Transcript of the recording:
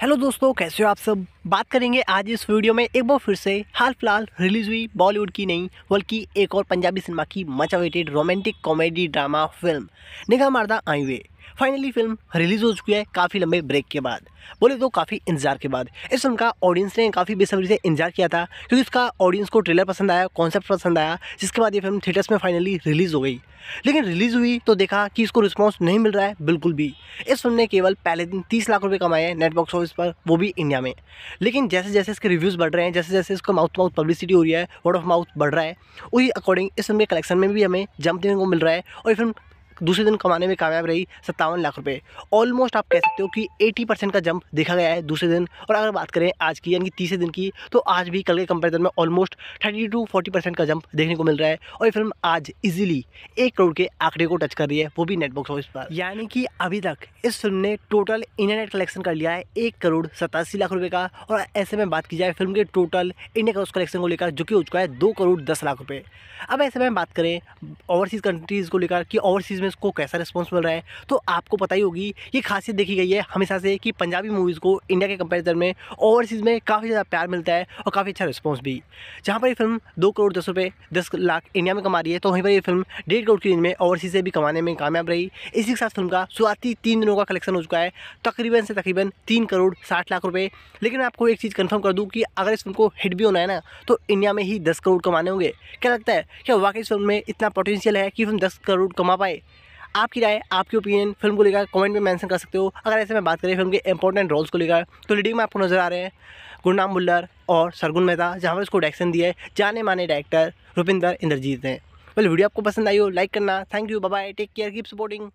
hello दोस्तों कैसे हो आप सब बात करेंगे आज इस वीडियो में एक बार फिर से हाल फिलहाल रिलीज हुई बॉलीवुड की नहीं बल्कि एक और पंजाबी सिनेमा की much awaited romantic comedy drama film Nigah Marda I finally film release हो चुकी है काफ़ी लंबे ब्रेक के बाद बोले तो काफ़ी इंतजार के बाद इस फिल्म का ऑडियंस ने काफ़ी बेसब्री से इंतजार किया था क्योंकि इसका ऑडियंस को ट्रेलर पसंद आया कॉन्सेप्ट पसंद आया जिसके बाद ये फिल्म थिएटर्स में फाइनली रिलीज़ हो गई लेकिन रिलीज़ हुई तो देखा कि इसको रिस्पॉन्स नहीं मिल रहा है बिल्कुल भी इस फिल्म ने केवल पहले दिन तीस लाख रुपये कमाए हैं नेटबॉक्स ऑफिस पर वो भी इंडिया में लेकिन जैसे जैसे इसके रिव्यूज़ बढ़ रहे हैं जैसे जैसे इसको माउथ माउथ पब्लिसिटी हो रही है वर्ड ऑफ माउथ बढ़ रहा है उसी अकॉर्डिंग इस फिल्म के कलेक्शन में भी हमें जंप देने को मिल रहा है और ये फिल्म दूसरे दिन कमाने में कामयाब रही सत्तावन लाख रुपये ऑलमोस्ट आप कह सकते हो कि 80 परसेंट का जंप देखा गया है दूसरे दिन और अगर बात करें आज की यानी कि तीसरे दिन की तो आज भी कल के कंपेरिजन में almost thirty to forty percent का जंप देखने को मिल रहा है और ये फिल्म आज इजीली एक करोड़ के आंकड़े को टच कर रही है वो भी नेटबॉक्स ऑफिस पर यानी कि अभी तक इस फिल्म ने टोटल इंटरनेट कलेक्शन कर लिया है एक करोड़ सतासी लाख रुपये का और ऐसे में बात की जाए फिल्म के टोटल इंडिया क्रॉस कलेक्शन को लेकर जो कि हो चुका है दो करोड़ दस लाख रुपये अब ऐसे में बात करें ओवरसीज़ कंट्रीज़ को लेकर कि ओवरसीज़ में को कैसा रिस्पॉन्स मिल रहा है तो आपको पता ही होगी ये खासियत देखी गई है हमेशा से कि पंजाबी मूवीज़ को इंडिया के कंपेरिजन में ओवरसीज़ में काफ़ी ज़्यादा प्यार मिलता है और काफ़ी अच्छा रिस्पॉन्स भी जहाँ पर ये फिल्म दो करोड़ दस रुपये दस लाख इंडिया में कमा रही है तो वहीं पर ये फिल्म डेढ़ करोड़ की रेंज में ओवरसीज़ से भी कमाने में कामयाब रही इसी के साथ फिल्म का शुरुआती तीन दिनों का कलेक्शन हो चुका है तकरीबन से तकरीबन तीन करोड़ साठ लाख रुपये लेकिन मैं आपको एक चीज़ कन्फर्म कर दूँ कि अगर इस फिल्म को हिट भी होना है ना तो इंडिया में ही दस करोड़ कमाने होंगे क्या लगता है क्या वाकई फिल्म में इतना पोटेंशियल है कि फिल्म दस करोड़ कमा पाए आपकी राय आपकी ओपिनियन फिल्म को लेकर कमेंट में मेंशन कर सकते हो अगर ऐसे में बात करें फिल्म के इंपॉर्टेंट रोल्स को लेकर तो लीडिंग में आपको नजर आ रहे हैं गुरनाम मुल्लर और सरगुन मेहता जहाँ पर उसको डायरेक्शन दिया है जाने माने डायरेक्टर रुपिंदर इंद्रजीत ने वेल वीडियो आपको पसंद आई हो लाइक करना thank you bye take care keep supporting